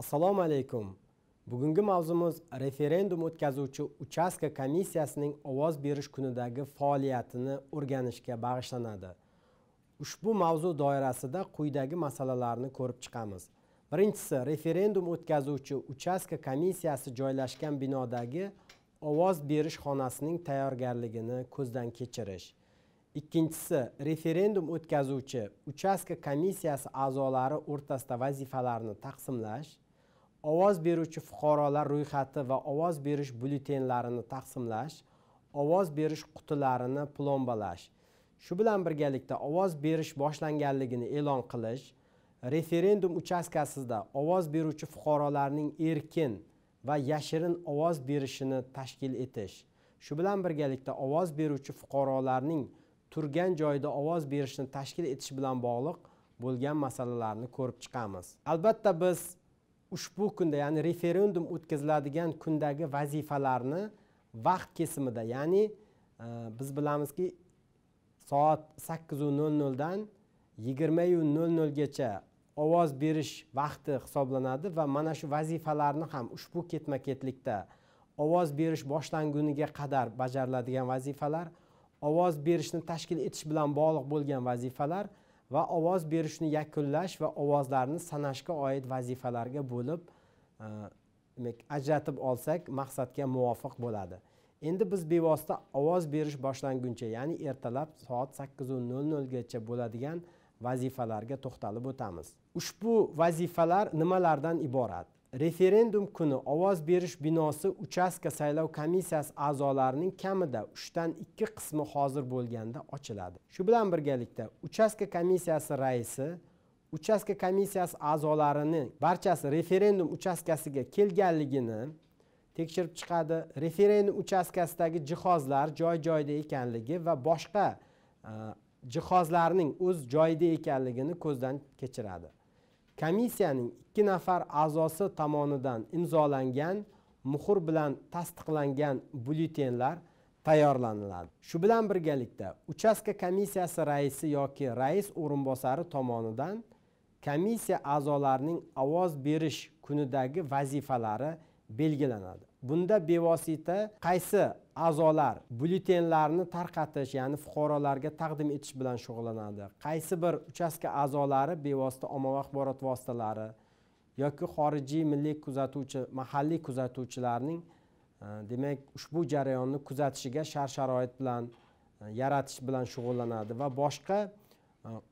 assalomu alaykum bugungi mavzumiz referendum o'tkazuvchi uchastka komissiyasining ovoz berish kunidagi faoliyatini o'rganishga bag'ishlanadi ushbu mavzu doirasida quyidagi masalalarni ko'rib chiqamiz birinchisi referendum o'tkazuvchi uchastka komissiyasi joylashgan binodagi ovoz berish xonasining tayyorgarligini ko'zdan kechirish ikkinchisi referendum o'tkazuvchi uchastka komissiyasi a'zolari o'rtasida vazifalarni taqsimlash ovoz beruvchi fuqarolar ro'yxati va ovoz berish byulletenlarini taqsimlash ovoz berish qutilarini plombalash shu bilan birgalikda ovoz berish boshlanganligini e'lon qilish referendum uchastkasida ovoz beruvchi fuqarolarning erkin va yashirin ovoz berishini tashkil etish shu bilan birgalikda ovoz beruvchi fuqarolarning turgan joyda ovoz berishni tashkil etish bilan bog'liq bo'lgan masalalarni ko'rib chiqamiz albatta biz ushbu kunda ya'ni referendum o'tkaziladigan kundagi vazifalarni vaqt kesimida ya'ni e, biz bilamizki soat sakkizu nol noldan yigirmayu nol nolgacha ovoz berish vaqti hisoblanadi va mana shu vazifalarni ham ushbu ketma ketlikda ovoz berish boshlanguniga qadar bajariladigan vazifalar ovoz berishni tashkil etish bilan bog'liq bo'lgan vazifalar va ovoz berishni yakunlash va ovozlarni sanashga oid vazifalarga bo'lib e, demak ajratib olsak maqsadga muvofiq bo'ladi endi biz bevosita ovoz berish boshlanguncha ya'ni ertalab soat sakkizu nol nolgacha bo'ladigan vazifalarga to'xtalib o'tamiz ushbu vazifalar nimalardan iborat referendum kuni ovoz berish binosi uchastka saylov komissiyasi a'zolarining kamida uchdan ikki qismi hozir bo'lganda ochiladi shu bilan birgalikda uchastka komissiyasi raisi uchastka komissiyasi a'zolarining barchasi referendum uchastkasiga kelganligini tekshirib chiqadi referendum uchastkasidagi jihozlar joy joyida ekanligi va boshqa e, jihozlarning o'z joyida ekanligini ko'zdan kechiradi komissiyaning ikki nafar a'zosi tomonidan imzolangan muhr bilan tasdiqlangan byulletenlar tayyorlaniladi shu bilan birgalikda uchastka komissiyasi raisi yoki rais o'rinbosari tomonidan komissiya a'zolarining ovoz berish kunidagi vazifalari belgilanadi bunda bevosita qaysi a'zolar byulletenlarni tarqatish ya'ni fuqarolarga taqdim etish bilan shug'ullanadi qaysi bir uchastka a'zolari bevosita ommaviy axborot vositalari yoki xorijiy milliy kuzatuvchi mahalliy kuzatuvchilarning e, demak ushbu jarayonni kuzatishiga shart sharoit bilan e, yaratish bilan shug'ullanadi va boshqa e,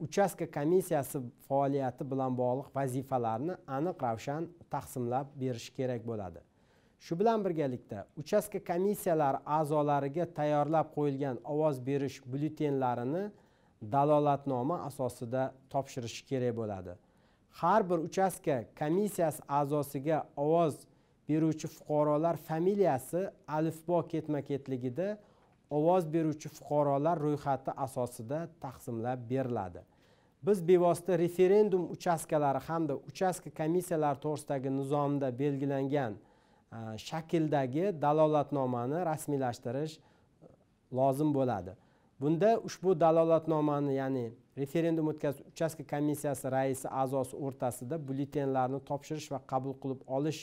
uchastka komissiyasi faoliyati bilan bog'liq vazifalarni aniq ravshan taqsimlab berish kerak bo'ladi shu bilan birgalikda uchastka komissiyalar a'zolariga tayyorlab qo'yilgan ovoz berish byulletenlarini dalolatnoma asosida topshirish kerak bo'ladi har bir uchastka komissiyasi a'zosiga ovoz beruvchi fuqarolar familiyasi alifbo ketma ketligida ovoz beruvchi fuqarolar ro'yxati asosida taqsimlab beriladi biz bevosita referendum uchastkalari hamda uchastka komissiyalari to'g'risidagi nizomda belgilangan Э, shakldagi dalolatnomani rasmiylashtirish э, lozim bo'ladi bunda ushbu dalolatnomani ya'ni referendum o'tkazish uchastka komissiyasi raisi a'zosi o'rtasida byulletenlarni topshirish va qabul qilib olish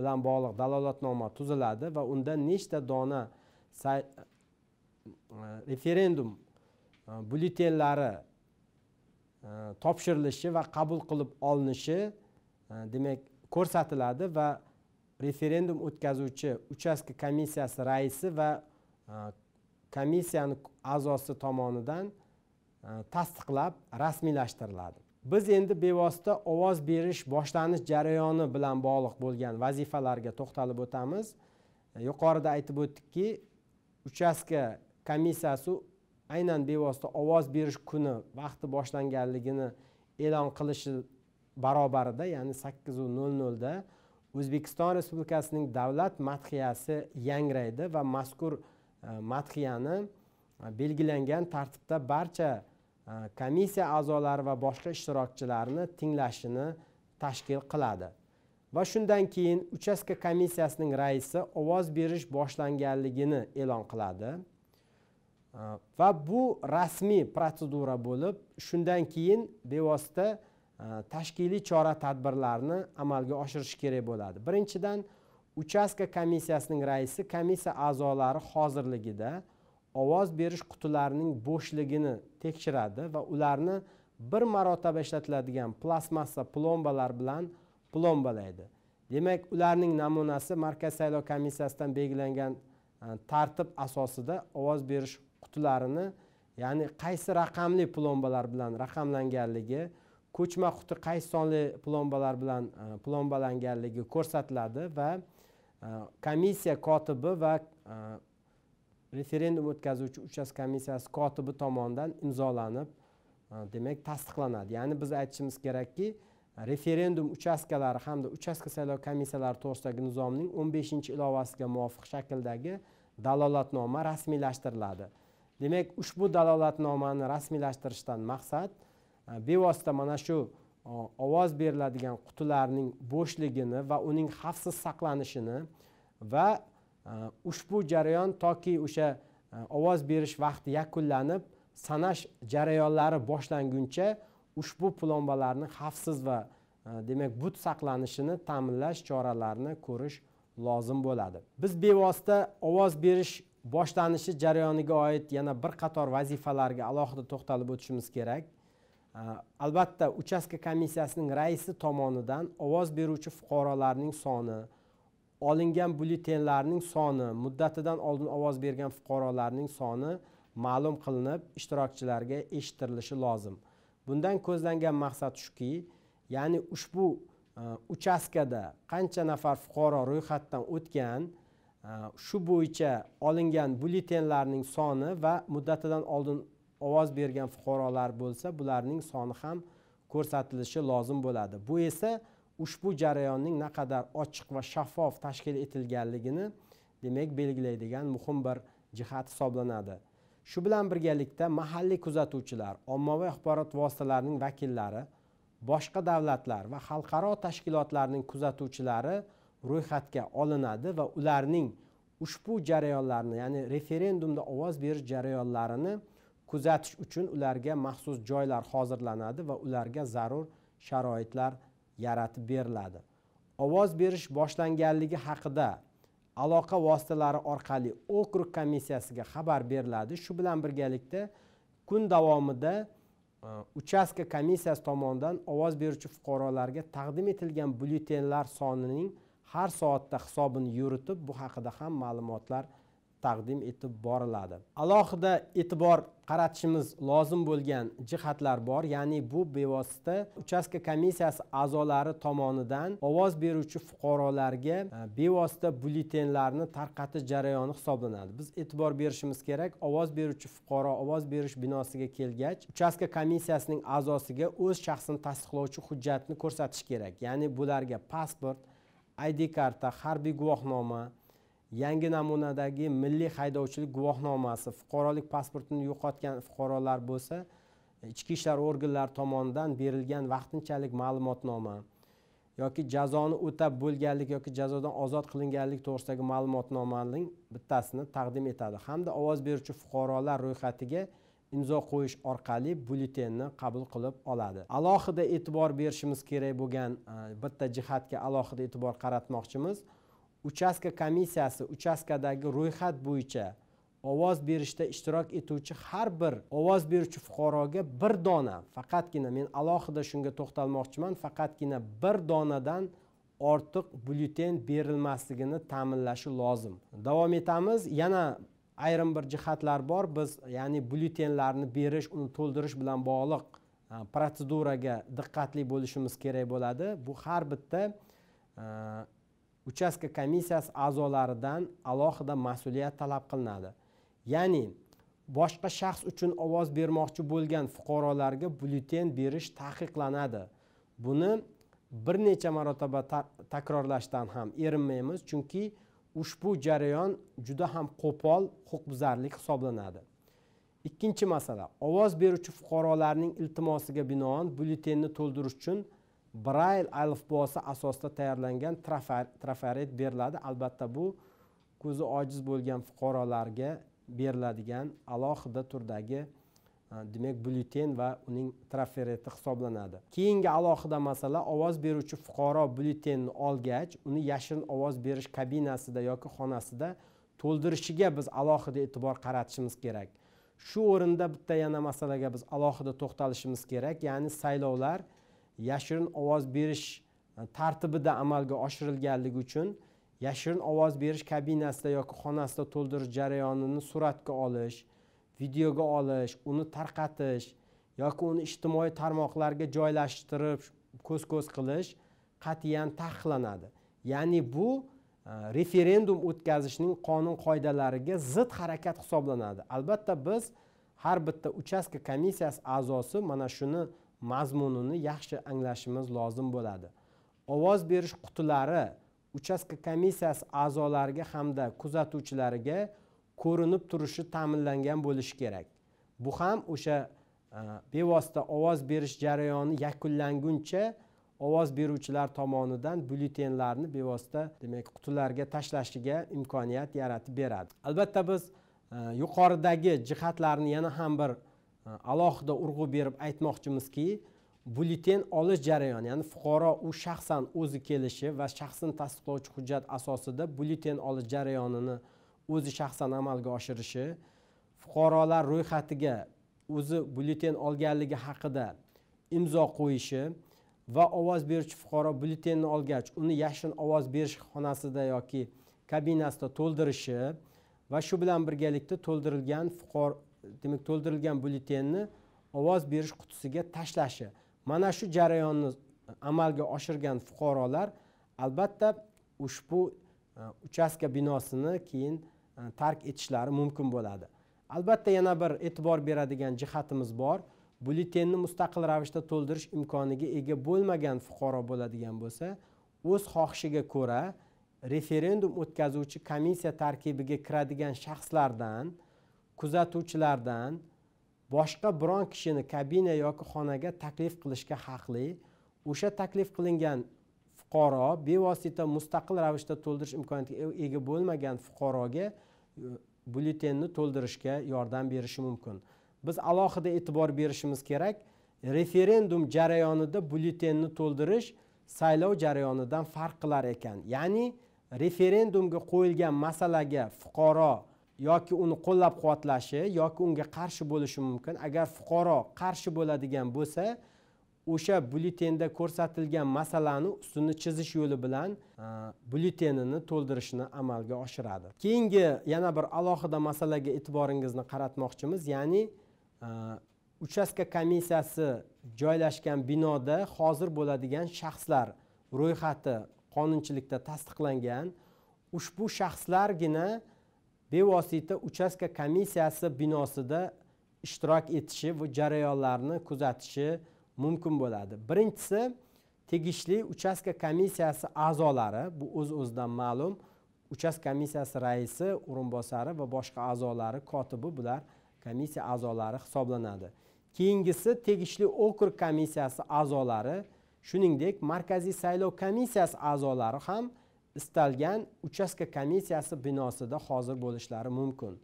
bilan bog'liq dalolatnoma tuziladi va unda nechta dona e, referendum e, byulletenlari e, topshirilishi va qabul qilib olinishi demak ko'rsatiladi va referendum o'tkazuvchi uchastka komissiyasi raisi va e, komissiyani a'zosi tomonidan e, tasdiqlab rasmiylashtiriladi biz endi bevosita ovoz berish boshlanish jarayoni bilan bog'liq bo'lgan vazifalarga to'xtalib o'tamiz e, yuqorida aytib o'tdikki uchastka komissiyasi aynan bevosita ovoz berish kuni vaqti boshlanganligini e'lon qilishi barobarida ya'ni sakkizu nol nolda o'zbekiston respublikasining davlat madhiyasi yangraydi va mazkur e, madhiyani e, belgilangan tartibda barcha e, komissiya a'zolari va boshqa ishtirokchilarni tinglashini tashkil qiladi va shundan keyin uchastka komissiyasining raisi ovoz berish boshlanganligini e'lon qiladi va bu rasmiy protsedura bo'lib shundan keyin bevosita Э, tashkiliy chora tadbirlarni amalga oshirish kerak bo'ladi birinchidan uchastka komissiyasining raisi komissiya a'zolari hozirligida ovoz berish qutilarining bo'shligini tekshiradi va ularni bir marotaba ishlatiladigan plastmassa plombalar bilan plombalaydi demak ularning namunasi markaz saylov komissiyasidan belgilangan e, tartib asosida ovoz berish qutilarini ya'ni qaysi raqamli plombalar bilan raqamlanganligi ko'chma quti qaysi sonli plombalar bilan e, plombalanganligi ko'rsatiladi va e, komissiya kotibi va e, referendum o'tkazuvchi uchastka komissiyasi kotibi tomonidan imzolanib demak tasdiqlanadi ya'ni biz aytishimiz kerakki referendum uchastkalari hamda uchastka saylov komissiyalari to'g'risidagi nizomning o'n beshinchi ilovasiga muvofiq shakldagi dalolatnoma rasmiylashtiriladi demak ushbu dalolatnomani rasmiylashtirishdan maqsad Э, bevosita mana shu ovoz beriladigan qutilarning bo'shligini va uning xavfsiz saqlanishini va e, ushbu jarayon toki o'sha e, ovoz berish vaqti yakunlanib sanash jarayonlari boshlanguncha ushbu plombalarni xavfsiz va e, demak but saqlanishini ta'minlash choralarini ko'rish lozim bo'ladi biz bevosita ovoz berish boshlanishi jarayoniga oid yana bir qator vazifalarga alohida to'xtalib o'tishimiz kerak albatta uchastka komissiyasining raisi tomonidan ovoz beruvchi fuqarolarning soni olingan byulletenlarning soni muddatidan oldin ovoz bergan fuqarolarning soni ma'lum qilinib ishtirokchilarga eshittirilishi lozim bundan ko'zlangan maqsad shuki ya'ni ushbu e, uchastkada qancha nafar fuqaro ro'yxatdan o'tgan e, shu bo'yicha olingan byulletenlarning soni va muddatidan oldin ovoz bergan fuqarolar bo'lsa bularning soni ham ko'rsatilishi lozim bo'ladi bu esa ushbu jarayonning naqadar ochiq va shaffof tashkil etilganligini demak belgilaydigan muhim bir jihat hisoblanadi shu bilan birgalikda mahalliy kuzatuvchilar ommaviy axborot vositalarining vakillari boshqa davlatlar va xalqaro tashkilotlarning kuzatuvchilari ro'yxatga olinadi va ularning ushbu jarayonlarni ya'ni referendumda ovoz berish jarayonlarini kuzatish uchun ularga maxsus joylar hozirlanadi va ularga zarur sharoitlar yaratib beriladi ovoz berish boshlanganligi haqida aloqa vositalari orqali okrug komissiyasiga xabar beriladi shu bilan birgalikda kun davomida e, uchastka komissiyasi tomonidan ovoz beruvchi fuqarolarga taqdim etilgan byulletenlar sonining har soatda hisobini yuritib bu haqida ham ma'lumotlar taqdim etib boriladi alohida e'tibor qaratishimiz lozim bo'lgan jihatlar bor ya'ni bu bevosita uchastka komissiyasi a'zolari tomonidan ovoz beruvchi fuqarolarga e, bevosita byulletenlarni tarqatish jarayoni hisoblanadi biz e'tibor berishimiz kerak ovoz beruvchi fuqaro ovoz berish binosiga kelgach uchastka komissiyasining a'zosiga o'z shaxsini tasdiqlovchi hujjatni ko'rsatish kerak ya'ni bularga pasport id karta harbiy guvohnoma yangi namunadagi milliy haydovchilik guvohnomasi fuqarolik pasportini yo'qotgan fuqarolar bo'lsa ichki ishlar organlari tomonidan berilgan vaqtinchalik ma'lumotnoma yoki jazoni o'tab bo'lganlik yoki jazodan ozod qilinganlik to'g'risidagi ma'lumotnomaning bittasini taqdim etadi hamda ovoz beruvchi fuqarolar ro'yxatiga imzo qo'yish orqali byulletenni qabul qilib oladi alohida e'tibor berishimiz kerak bo'lgan e, bitta jihatga alohida e'tibor qaratmoqchimiz uchastka komissiyasi uchastkadagi ro'yxat bo'yicha ovoz berishda ishtirok etuvchi har bir ovoz beruvchi fuqaroga bir dona faqatgina men alohida shunga to'xtalmoqchiman faqatgina bir donadan ortiq byulleten berilmasligini ta'minlashi lozim davom etamiz yana ayrim bir jihatlar bor biz ya'ni byulletenlarni berish uni to'ldirish bilan bog'liq e, protseduraga diqqatli bo'lishimiz kerak bo'ladi bu har bitta e, uchastka komissiyasi a'zolaridan alohida mas'uliyat talab qilinadi ya'ni boshqa shaxs uchun ovoz bermoqchi bo'lgan fuqarolarga byulleten berish taqiqlanadi buni bir necha marotaba takrorlashdan ham erinmaymiz chunki ushbu jarayon juda ham qo'pol huquqbuzarlik hisoblanadi ikkinchi masala ovoz beruvchi fuqarolarning iltimosiga binoan byulletenni to'ldirish uchun brayl alifbosi asosida tayyorlangan trafaret beriladi albatta bu ko'zi ojiz bo'lgan fuqarolarga beriladigan alohida turdagi e, demak byulleten va uning trafareti hisoblanadi keyingi alohida masala ovoz beruvchi fuqaro byulletenni olgach uni yashirin ovoz berish kabinasida yoki xonasida to'ldirishiga biz alohida e'tibor qaratishimiz kerak shu o'rinda bitta yana masalaga biz alohida to'xtalishimiz kerak ya'ni saylovlar yashirin ovoz berish e, tartibida amalga oshirilganligi uchun yashirin ovoz berish kabinasida yoki xonasida to'ldirish jarayonini suratga olish videoga olish uni tarqatish yoki uni ijtimoiy tarmoqlarga joylashtirib ko'z ko'z qilish qatiyan taqiqlanadi ya'ni bu e, referendum o'tkazishning qonun qoidalariga zid harakat hisoblanadi albatta biz har bitta uchastka komissiyasi a'zosi mana shuni mazmunini yaxshi anglashimiz lozim bo'ladi ovoz berish qutilari uchastka komissiyasi a'zolariga hamda kuzatuvchilariga ko'rinib turishi ta'minlangan bo'lishi kerak bu ham o'sha e, bevosita ovoz berish jarayoni yakunlanguncha ovoz beruvchilar tomonidan byulletenlarni bevosita demak qutilarga tashlashiga imkoniyat yaratib beradi albatta biz e, yuqoridagi jihatlarni yana ham bir Э, alohida urg'u berib aytmoqchimizki byulleten olish jarayoni ya'ni fuqaro u shaxsan o'zi kelishi va shaxsini tasdiqlovchi hujjat asosida byulleten olish jarayonini o'zi shaxsan amalga oshirishi fuqarolar ro'yxatiga o'zi byulleten olganligi haqida imzo qo'yishi va ovoz beruvchi fuqaro byulletenni olgach uni yashirin ovoz berish xonasida yoki kabinasida to'ldirishi va shu bilan birgalikda to'ldirilgan fuqaro demak to'ldirilgan byulletenni ovoz berish qutisiga tashlashi mana shu jarayonni amalga oshirgan fuqarolar albatta ushbu e, uchastka binosini keyin e, tark etishlari mumkin bo'ladi albatta yana bir e'tibor beradigan jihatimiz bor byulletenni mustaqil ravishda to'ldirish imkoniga ega bo'lmagan fuqaro bo'ladigan bo'lsa o'z xohishiga ko'ra referendum o'tkazuvchi komissiya tarkibiga kiradigan shaxslardan kuzatuvchilardan boshqa biron kishini kabina yoki xonaga taklif qilishga haqli o'sha taklif qilingan fuqaro bevosita mustaqil ravishda to'ldirish imkoniyatiga e-, ega bo'lmagan fuqaroga e, byulletenni to'ldirishga yordam berishi mumkin biz alohida e'tibor berishimiz kerak referendum jarayonida byulletenni to'ldirish saylov jarayonidan farq qilar ekan ya'ni referendumga qo'yilgan masalaga fuqaro yoki uni qo'llab quvvatlashi yoki unga qarshi bo'lishi mumkin agar fuqaro qarshi bo'ladigan bo'lsa o'sha byulletenda ko'rsatilgan masalani ustini chizish yo'li bilan e, byulletenini to'ldirishni amalga oshiradi keyingi yana bir alohida masalaga e'tiboringizni qaratmoqchimiz ya'ni e, uchastka komissiyasi joylashgan binoda hozir bo'ladigan shaxslar ro'yxati qonunchilikda tasdiqlangan ushbu shaxslargina bevosita uchastka komissiyasi binosida ishtirok etishi va jarayonlarni kuzatishi mumkin bo'ladi birinchisi tegishli uchastka komissiyasi a'zolari bu o'z uz o'zidan ma'lum uchastka komissiyasi raisi o'rinbosari va boshqa a'zolari kotibi bular komissiya a'zolari hisoblanadi keyingisi tegishli okrug komissiyasi a'zolari shuningdek markaziy saylov komissiyasi a'zolari ham istalgan uchastka komissiyasi binosida hozir bo'lishlari mumkin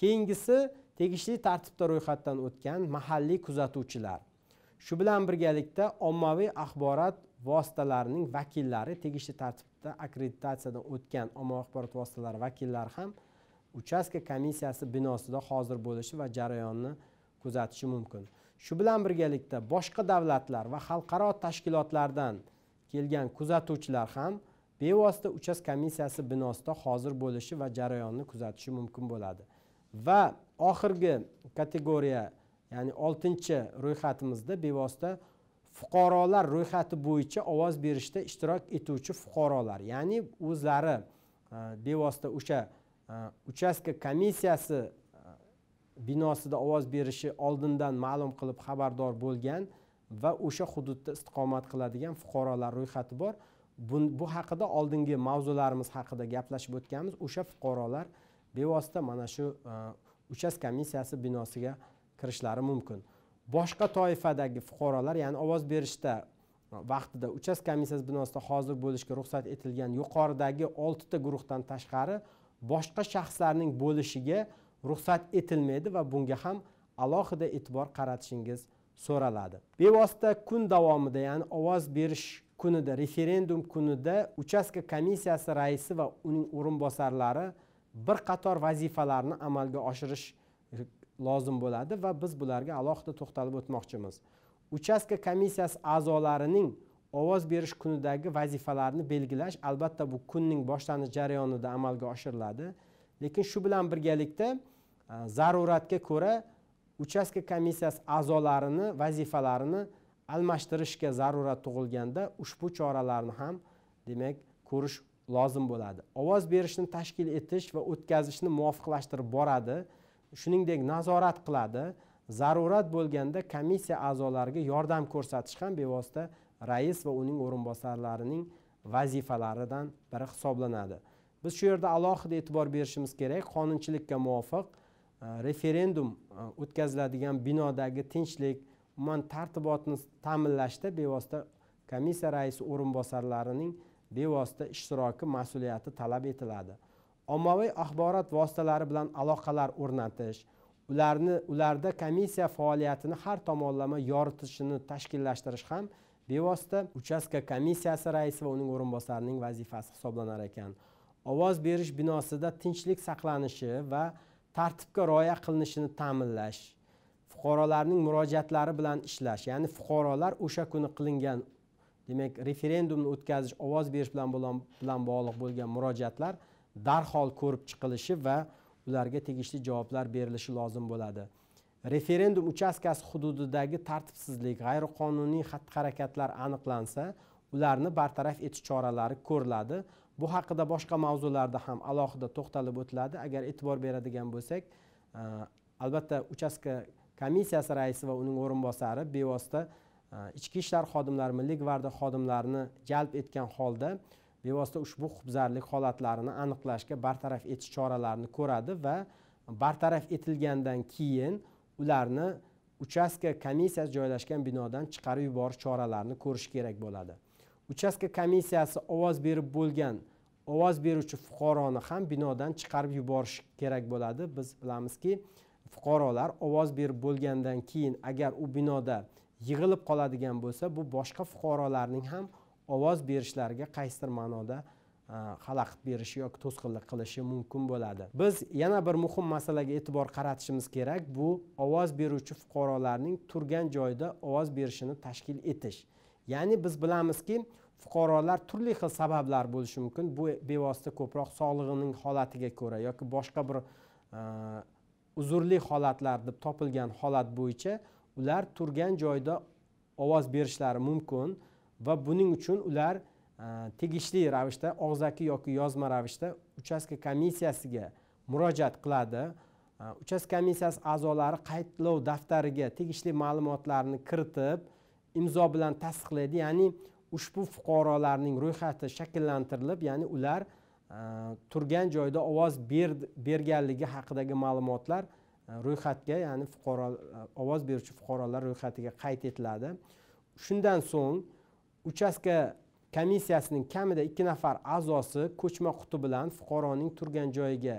keyingisi tegishli tartibda ro'yxatdan o'tgan mahalliy kuzatuvchilar shu bilan birgalikda ommaviy axborot vositalarining vakillari tegishli tartibda akkreditatsiyadan o'tgan ommaviy axborot vositalari vakillari ham uchastka komissiyasi binosida hozir bo'lishi va jarayonni kuzatishi mumkin shu bilan birgalikda boshqa davlatlar va xalqaro tashkilotlardan kelgan kuzatuvchilar ham bevosita uchast komissiyasi binosida hozir bo'lishi va jarayonni kuzatishi mumkin bo'ladi va oxirgi kategoriya ya'ni oltinchi ro'yxatimizda bevosita fuqarolar ro'yxati bo'yicha ovoz berishda ishtirok etuvchi fuqarolar ya'ni o'zlari e, bevosita o'sha e, uchastka komissiyasi e, binosida ovoz berishi oldindan ma'lum qilib xabardor bo'lgan va o'sha hududda istiqomat qiladigan fuqarolar ro'yxati bor bu haqida oldingi mavzularimiz haqida gaplashib o'tganmiz o'sha fuqarolar bevosita mana shu e, uchast komissiyasi binosiga kirishlari mumkin boshqa toifadagi fuqarolar ya'ni ovoz berishda vaqtida uchast komissiyasi binosida hozir bo'lishga ruxsat etilgan yuqoridagi oltita guruhdan tashqari boshqa shaxslarning bo'lishiga ruxsat etilmaydi va bunga ham alohida e'tibor qaratishingiz so'raladi bevosita kun davomida ya'ni ovoz berish kunida referendum kunida uchastka komissiyasi raisi va uning o'rinbosarlari bir qator vazifalarni amalga oshirish e, lozim bo'ladi va biz bularga alohida to'xtalib o'tmoqchimiz uchastka komissiyasi a'zolarining ovoz berish kunidagi vazifalarni belgilash albatta bu kunning boshlanish jarayonida amalga oshiriladi lekin shu bilan birgalikda e, zaruratga ko'ra uchastka komissiyasi a'zolarini vazifalarini almashtirishga zarurat tug'ilganda ushbu choralarni ham demak ko'rish lozim bo'ladi ovoz berishni tashkil etish va o'tkazishni muvofiqlashtirib boradi shuningdek nazorat qiladi zarurat bo'lganda komissiya a'zolariga yordam ko'rsatish ham bevosita rais va uning o'rinbosarlarining vazifalaridan biri hisoblanadi biz shu yerda alohida e'tibor berishimiz kerak qonunchilikka muvofiq referendum e, o'tkaziladigan binodagi tinchlik umuman tartibotni ta'minlashda bevosita komissiya raisi o'rinbosarlarining bevosita ishtiroki mas'uliyati talab etiladi ommaviy axborot vositalari bilan aloqalar o'rnatish ularni ularda komissiya faoliyatini har tomonlama yoritishini tashkillashtirish ham bevosita uchastka komissiyasi raisi va uning o'rinbosarining vazifasi hisoblanar ekan ovoz berish binosida tinchlik saqlanishi va tartibga rioya qilinishini ta'minlash fuqarolarning murojaatlari bilan ishlash ya'ni fuqarolar o'sha kuni qilingan demak referendumni o'tkazish ovoz berish bilan bilan bog'liq bo'lgan murojaatlar darhol ko'rib chiqilishi va ularga tegishli javoblar berilishi lozim bo'ladi referendum uchastkasi hududidagi tartibsizlik g'ayriqonuniy xatti harakatlar aniqlansa ularni bartaraf etish choralari ko'riladi bu haqida boshqa mavzularda ham alohida to'xtalib o'tiladi agar e'tibor beradigan bo'lsak albatta uchastka komissiyasi raisi va uning o'rinbosari bevosita e, ichki ishlar xodimlari milliy gvardiya xodimlarini jalb etgan holda bevosita ushbu huquqbuzarlik holatlarini aniqlashga bartaraf etish choralarini ko'radi va bartaraf etilgandan keyin ularni uchastka komissiyasi joylashgan binodan chiqarib yuborish choralarini ko'rish kerak bo'ladi uchastka komissiyasi ovoz berib bo'lgan ovoz beruvchi fuqaroni ham binodan chiqarib yuborish kerak bo'ladi biz bilamizki fuqarolar ovoz berib bo'lgandan keyin agar u binoda yig'ilib qoladigan bo'lsa bu boshqa fuqarolarning ham ovoz berishlariga qaysidir ma'noda e, xalaqit berishi yoki to'sqinlik qilishi mumkin bo'ladi biz yana bir muhim masalaga e'tibor qaratishimiz kerak bu ovoz beruvchi fuqarolarning turgan joyda ovoz berishini tashkil etish ya'ni biz bilamizki fuqarolar turli xil sabablar bo'lishi mumkin bu bevosita ko'proq sog'lig'ining holatiga ko'ra yoki boshqa bir e, uzrli holatlar deb topilgan holat bo'yicha ular turgan joyda ovoz berishlari mumkin va buning uchun ular e, tegishli ravishda og'zaki yoki yozma ravishda uchastka komissiyasiga murojaat qiladi e, uchastka komissiyasi a'zolari qaytlov daftariga tegishli ma'lumotlarni kiritib imzo bilan tasdiqlaydi ya'ni ushbu fuqarolarning ro'yxati shakllantirilib ya'ni ular Э, turgan joyda ovoz berganligi haqidagi ma'lumotlar e, ro'yxatga ya'ni fuqaro e, ovoz beruvchi fuqarolar ro'yxatiga qayd etiladi shundan so'ng uchastka komissiyasining kamida ikki nafar a'zosi ko'chma quti bilan fuqaroning turgan joyiga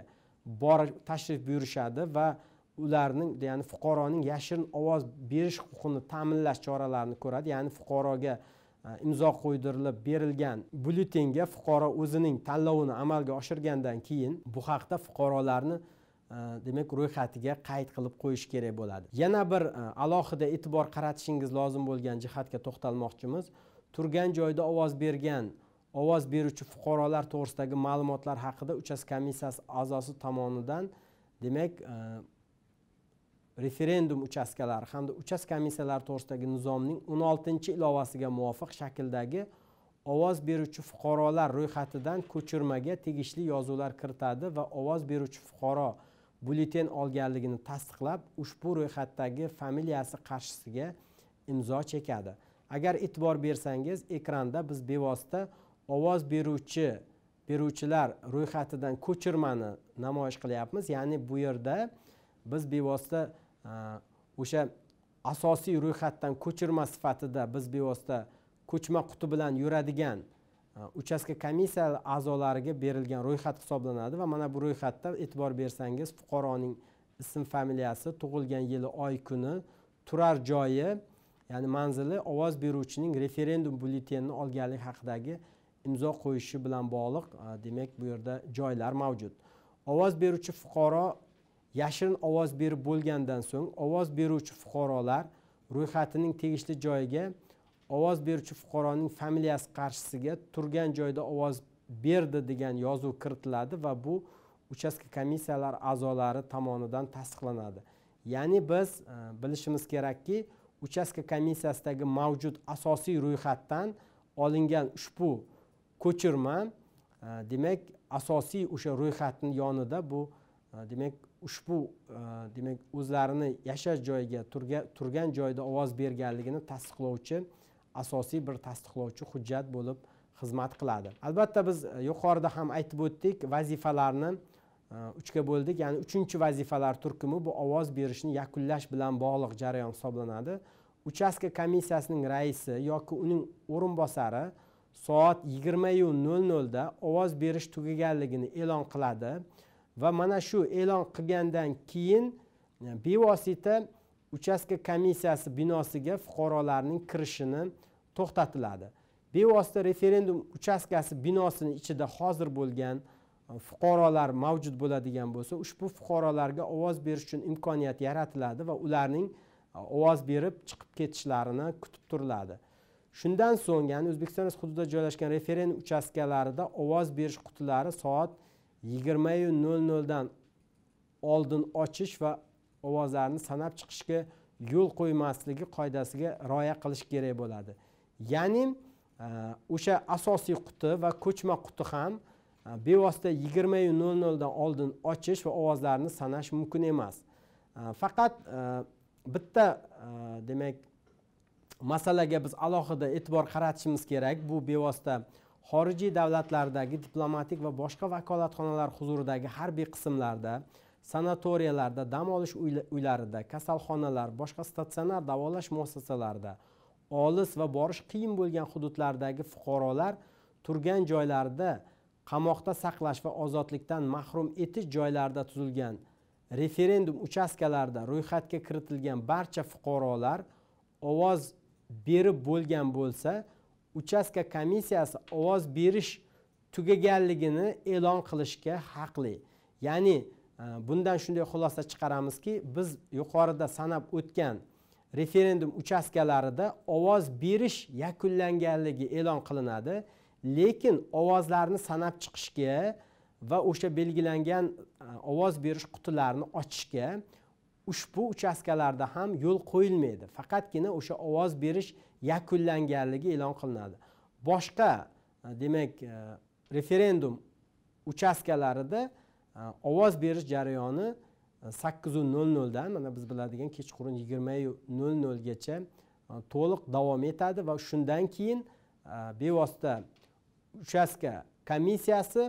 borib tashrif buyurishadi va ularning ya'ni fuqaroning yashirin ovoz berish huquqini ta'minlash choralarini ko'radi ya'ni fuqaroga E, imzo qo'ydirilib berilgan byulletenga fuqaro o'zining tanlovini amalga oshirgandan keyin bu haqda fuqarolarni e, demak ro'yxatiga qayd qilib qo'yish kerak bo'ladi yana bir e, alohida e'tibor qaratishingiz lozim bo'lgan jihatga to'xtalmoqchimiz turgan joyda ovoz bergan ovoz beruvchi fuqarolar to'g'risidagi ma'lumotlar haqida uchastka komissiyasi a'zosi tomonidan demak referendum uchastkalari hamda uchast komissiyalari to'g'risidagi nizomning 16 ilovasiga muvofiq shakldagi ovoz beruvchi fuqarolar ro'yxatidan ko'chirmaga tegishli yozuvlar kiritadi va ovoz beruvchi fuqaro byulleten olganligini tasdiqlab ushbu ro'yxatdagi familiyasi qarshisiga imzo chekadi agar e'tibor bersangiz ekranda biz bevosita ovoz beruvchi beruvchilar ro'yxatidan ko'chirmani namoyish qilyapmiz ya'ni bu yerda biz bevosita Э, o'sha asosiy ro'yxatdan ko'chirma sifatida biz bevosita ko'chma quti bilan yuradigan e, uchastka komissiya a'zolariga berilgan ro'yxat hisoblanadi va mana bu ro'yxatda e'tibor bersangiz fuqaroning ism familiyasi tug'ilgan yili oy kuni turar joyi ya'ni manzili ovoz beruvchining referendum byulletenini olganligi haqidagi imzo qo'yishi bilan bog'liq e, demak bu yerda joylar mavjud ovoz beruvchi fuqaro yashirin ovoz berib bo'lgandan so'ng ovoz beruvchi fuqarolar ro'yxatining tegishli joyiga ovoz beruvchi fuqaroning familiyasi qarshisiga turgan joyda ovoz berdi degan yozuv kiritiladi va bu uchastka komissiyalari a'zolari tomonidan tasdiqlanadi ya'ni biz e, bilishimiz kerakki uchastka komissiyasidagi mavjud asosiy ro'yxatdan olingan ushbu ko'chirma e, demak asosiy o'sha ro'yxatni yonida bu e, demak ushbu e, demak o'zlarini yashash joyiga turgan joyda ovoz berganligini tasdiqlovchi asosiy bir tasdiqlovchi hujjat bo'lib xizmat qiladi albatta biz e, yuqorida ham aytib o'tdik vazifalarni e, uchga bo'ldik ya'ni uchinchi vazifalar turkumi bu ovoz berishni yakunlash bilan bog'liq jarayon hisoblanadi uchastka komissiyasining raisi yoki uning o'rinbosari soat yigirmayu nol nolda ovoz berish tugaganligini e'lon qiladi va mana shu e'lon qilgandan keyin e, bevosita uchastka komissiyasi binosiga fuqarolarning kirishini to'xtatiladi bevosita referendum uchastkasi binosini ichida hozir bo'lgan e, fuqarolar mavjud bo'ladigan bo'lsa ushbu fuqarolarga ovoz berish uchun imkoniyat yaratiladi va ularning e, ovoz berib chiqib ketishlarini kutib turiladi shundan so'ng ya'ni o'zbekiston hududida joylashgan referendum uchastkalarida ovoz berish qutilari soat yigirmayu nol noldan oldin ochish va ovozlarni sanab chiqishga yo'l qo'ymasligi qoidasiga rioya qilish kerak bo'ladi ya'ni e, o'sha asosiy quti va ko'chma quti ham e, bevosita yigirmayu nol noldan oldin ochish va ovozlarni sanash mumkin emas e, faqat bitta demak masalaga biz alohida e'tibor qaratishimiz kerak bu bevosita xorijiy davlatlardagi diplomatik va boshqa vakolatxonalar huzuridagi harbiy qismlarda sanatoriyalarda dam olish uylarida kasalxonalar boshqa statsionar davolash muassasalarida olis va borish qiyin bo'lgan hududlardagi fuqarolar turgan joylarida qamoqda saqlash va ozodlikdan mahrum etish joylarida tuzilgan referendum uchastkalarida ro'yxatga kiritilgan barcha fuqarolar ovoz berib bo'lgan bo'lsa uchastka komissiyasi ovoz berish tugaganligini e'lon qilishga haqli ya'ni bundan shunday xulosa chiqaramizki biz yuqorida sanab o'tgan referendum uchastkalarida ovoz berish yakunlanganligi e'lon qilinadi lekin ovozlarni sanab chiqishga va o'sha belgilangan ovoz berish qutilarini ochishga ushbu uchastkalarda ham yo'l qo'yilmaydi faqatgina o'sha ovoz berish yakunlanganligi e'lon qilinadi boshqa e, demak e, referendum uchastkalarida e, ovoz berish jarayoni sakkizu nol noldan mana biz biladigan kechqurun yigirma nol nolgacha to'liq davom etadi va shundan keyin bevosita uchastka komissiyasi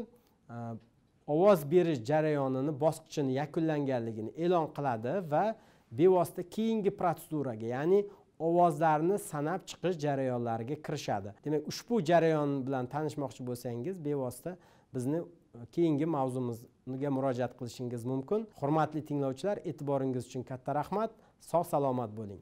ovoz berish jarayonini bosqichini yakunlanganligini e'lon qiladi va bevosita keyingi protseduraga ya'ni ovozlarni sanab chiqish jarayonlariga kirishadi demak ushbu jarayon bilan tanishmoqchi bo'lsangiz bevosita bizni e, keyingi mavzumizga murojaat qilishingiz mumkin hurmatli tinglovchilar e'tiboringiz uchun katta rahmat sog' salomat bo'ling